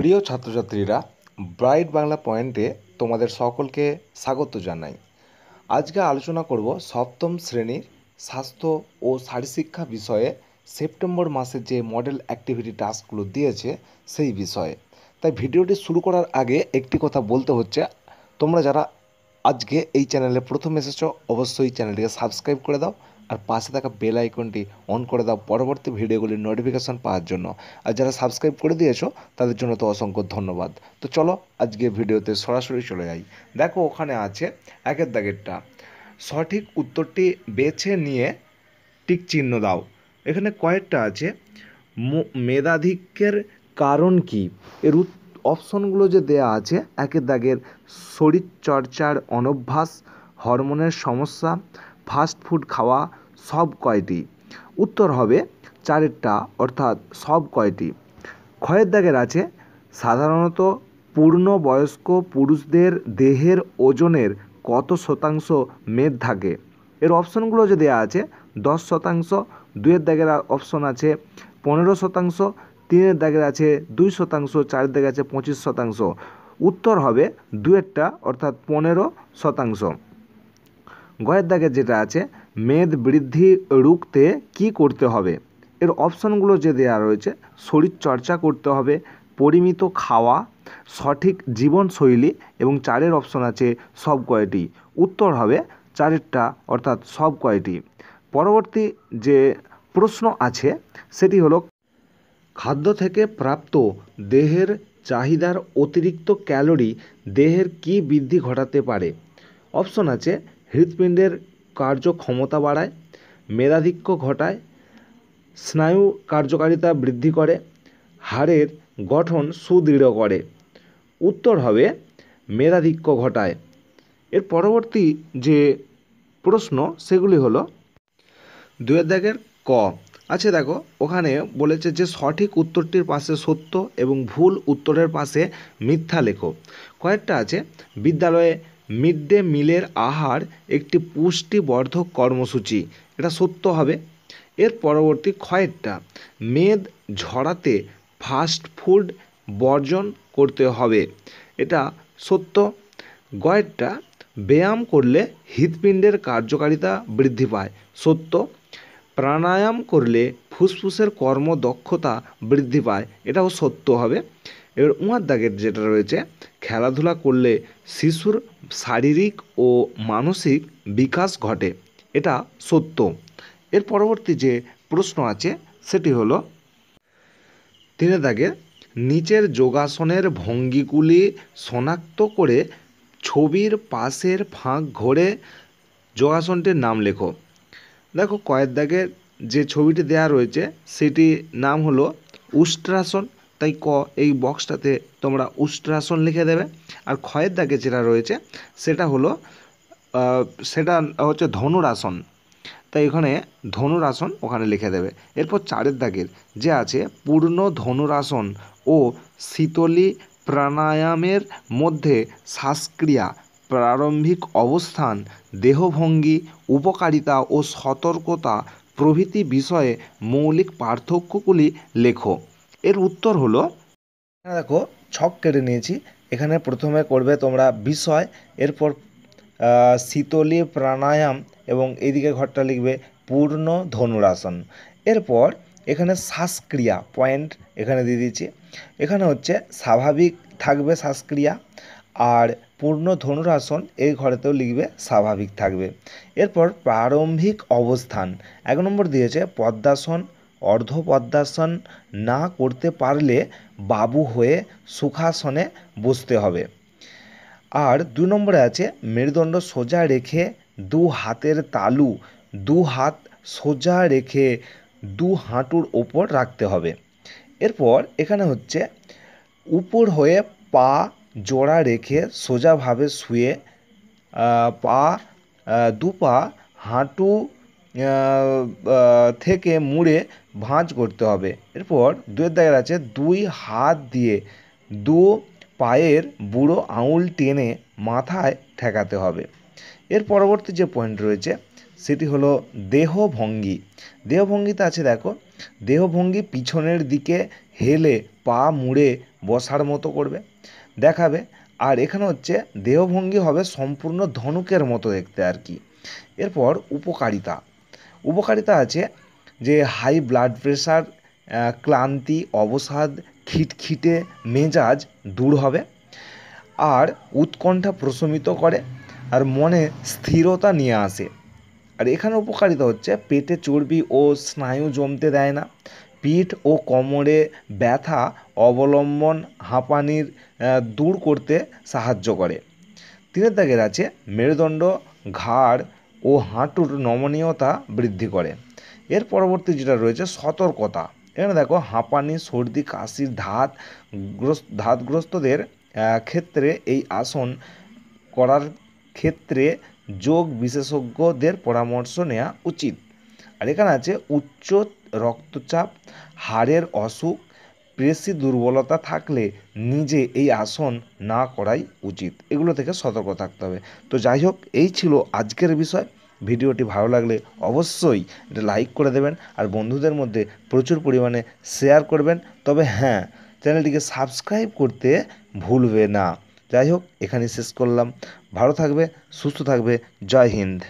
প্রিয় ছাত্রছাত্রীরা ব্রাইট বাংলা পয়েন্টে তোমাদের সকলকে স্বাগত জানাই আজকে আলোচনা করব সপ্তম শ্রেণীর স্বাস্থ্য ও শারীরশিক্ষা বিষয়ে সেপ্টেম্বর মাসে যে মডেল অ্যাক্টিভিটি টাস্কগুলো দিয়েছে সেই বিষয়ে তাই ভিডিওটি শুরু করার আগে একটি কথা বলতে হচ্ছে তোমরা যারা আজকে এই চ্যানেলে প্রথম এসেছ অবশ্যই চ্যানেলটিকে সাবস্ক্রাইব করে দাও আর পাশে থাকা বেল আইকনটি অন করে দাও পরবর্তী ভিডিওগুলির নোটিফিকেশান পাওয়ার জন্য আর যারা সাবস্ক্রাইব করে দিয়েছো তাদের জন্য তো অসংখ্য ধন্যবাদ তো চলো আজকে ভিডিওতে সরাসরি চলে যাই দেখো ওখানে আছে একের দাগেরটা সঠিক উত্তরটি বেছে নিয়ে টিক চিহ্ন দাও এখানে কয়েকটা আছে মেধাধিক্যের কারণ কি এর অপশনগুলো যে দেয়া আছে একের দাগের শরীরচর্চার অনভ্যাস হরমোনের সমস্যা ফাস্ট ফুড খাওয়া সব কয়টি উত্তর হবে চারেরটা অর্থাৎ সব কয়টি ক্ষয়ের দাগের আছে সাধারণত পূর্ণ বয়স্ক পুরুষদের দেহের ওজনের কত শতাংশ মেদ থাকে এর অপশনগুলো যে দেওয়া আছে দশ শতাংশ দুয়ের দাগের অপশন আছে পনেরো শতাংশ তিনের দাগের আছে দুই শতাংশ চারের দাগে আছে পঁচিশ শতাংশ উত্তর হবে দুয়েরটা অর্থাৎ পনেরো শতাংশ গয়ের দাগে যেটা আছে মেদ বৃদ্ধি রুখতে কি করতে হবে এর অপশানগুলো যে দেওয়া রয়েছে শরীরচর্চা করতে হবে পরিমিত খাওয়া সঠিক জীবনশৈলী এবং চারের অপশন আছে সব কয়টি উত্তর হবে চারেরটা অর্থাৎ সব কয়টি পরবর্তী যে প্রশ্ন আছে সেটি হলো খাদ্য থেকে প্রাপ্ত দেহের চাহিদার অতিরিক্ত ক্যালোরি দেহের কি বৃদ্ধি ঘটাতে পারে অপশন আছে হৃৎপিণ্ডের কার্যক্ষমতা বাড়ায় মেধাধিক্য ঘটায় স্নায়ু কার্যকারিতা বৃদ্ধি করে হাড়ের গঠন সুদৃঢ় করে উত্তর হবে মেধাধিক্য ঘটায় এর পরবর্তী যে প্রশ্ন সেগুলি হলো দুয়ের দাগের ক আচ্ছা দেখো ওখানে বলেছে যে সঠিক উত্তরটির পাশে সত্য এবং ভুল উত্তরের পাশে মিথ্যা লেখো কয়েকটা আছে বিদ্যালয়ে মিড ডে মিলের আহার একটি পুষ্টিবর্ধক কর্মসূচি এটা সত্য হবে এর পরবর্তী ক্ষয়েরটা মেদ ঝরাতে ফাস্ট ফুড বর্জন করতে হবে এটা সত্য গয়েরটা ব্যায়াম করলে হৃৎপিণ্ডের কার্যকারিতা বৃদ্ধি পায় সত্য প্রাণায়াম করলে ফুসফুসের কর্মদক্ষতা বৃদ্ধি পায় এটাও সত্য হবে এবার উমার দাগের যেটা রয়েছে খেলাধুলা করলে শিশুর শারীরিক ও মানসিক বিকাশ ঘটে এটা সত্য এর পরবর্তী যে প্রশ্ন আছে সেটি হলো তিনি দাগে নিচের যোগাসনের ভঙ্গিগুলি শনাক্ত করে ছবির পাশের ফাঁক ঘরে যোগাসনটির নাম লেখো দেখো কয়েক দাগের যে ছবিটি দেয়া রয়েছে সেটি নাম হলো উষ্ট্রাসন তাই ক এই বক্সটাতে তোমরা উষ্ট্রাসন লিখে দেবে আর ক্ষয়ের দাগে যেটা রয়েছে সেটা হলো সেটা হচ্ছে ধনুরাসন তাই এখানে ধনুরাসন ওখানে লিখে দেবে এরপর চারের দাগের যে আছে পূর্ণ ধনুরাসন ও শীতলী প্রাণায়ামের মধ্যে শ্বাসক্রিয়া প্রারম্ভিক অবস্থান দেহভঙ্গি উপকারিতা ও সতর্কতা প্রভৃতি বিষয়ে মৌলিক পার্থক্যগুলি লেখো এর উত্তর হলো দেখো ছক কেটে নিয়েছি এখানে প্রথমে করবে তোমরা বিষয় এরপর শীতলী প্রাণায়াম এবং এইদিকে ঘরটা লিখবে পূর্ণ ধনুরাসন এরপর এখানে শ্বাসক্রিয়া পয়েন্ট এখানে দিয়ে দিচ্ছি এখানে হচ্ছে স্বাভাবিক থাকবে শ্বাসক্রিয়া আর পূর্ণ ধনুরাসন এই ঘরেতেও লিখবে স্বাভাবিক থাকবে এরপর প্রারম্ভিক অবস্থান এক নম্বর দিয়েছে পদ্মাসন অর্ধপদ্মাসন না করতে পারলে বাবু হয়ে সুখাসনে বসতে হবে আর দু নম্বরে আছে মেরুদণ্ড সোজা রেখে দু হাতের তালু দু হাত সোজা রেখে দু হাঁটুর ওপর রাখতে হবে এরপর এখানে হচ্ছে উপর হয়ে পা জোড়া রেখে সোজাভাবে শুয়ে পা দু পা হাঁটু থেকে মুড়ে ভাঁজ করতে হবে এরপর দুয়ের দাগের আছে দুই হাত দিয়ে দু পায়ের বুড়ো আঙুল টেনে মাথায় ঠেকাতে হবে এর পরবর্তী যে পয়েন্ট রয়েছে সেটি হলো দেহভঙ্গি দেহভঙ্গিতে আছে দেখো দেহভঙ্গি পিছনের দিকে হেলে পা মুড়ে বসার মতো করবে দেখাবে আর এখানে হচ্ছে দেহভঙ্গি হবে সম্পূর্ণ ধনুকের মতো দেখতে আর কি এরপর উপকারিতা উপকারিতা আছে যে হাই ব্লাড প্রেশার ক্লান্তি অবসাদ খিটখিটে মেজাজ দূর হবে আর উৎকণ্ঠা প্রশমিত করে আর মনে স্থিরতা নিয়ে আসে আর এখানে উপকারিতা হচ্ছে পেটে চর্বি ও স্নায়ু জমতে দেয় না পিঠ ও কোমরে ব্যথা অবলম্বন হাঁপানির দূর করতে সাহায্য করে তিনের দাগের আছে মেরুদণ্ড ঘাড় ও হাঁটুর নমনীয়তা বৃদ্ধি করে এর পরবর্তী যেটা রয়েছে সতর্কতা এখানে দেখো হাঁপানি সর্দি কাশির ধাত ধাতগ্রস্তদের ক্ষেত্রে এই আসন করার ক্ষেত্রে যোগ বিশেষজ্ঞদের পরামর্শ নেওয়া উচিত আর এখানে আছে উচ্চ রক্তচাপ হাড়ের অসুখ পেশি দুর্বলতা থাকলে নিজে এই আসন না করাই উচিত এগুলো থেকে সতর্ক থাকতে হবে তো যাই হোক এই ছিল আজকের বিষয় ভিডিওটি ভালো লাগলে অবশ্যই এটা লাইক করে দেবেন আর বন্ধুদের মধ্যে প্রচুর পরিমাণে শেয়ার করবেন তবে হ্যাঁ চ্যানেলটিকে সাবস্ক্রাইব করতে ভুলবে না যাই হোক এখানে শেষ করলাম ভালো থাকবে সুস্থ থাকবে জয় হিন্দ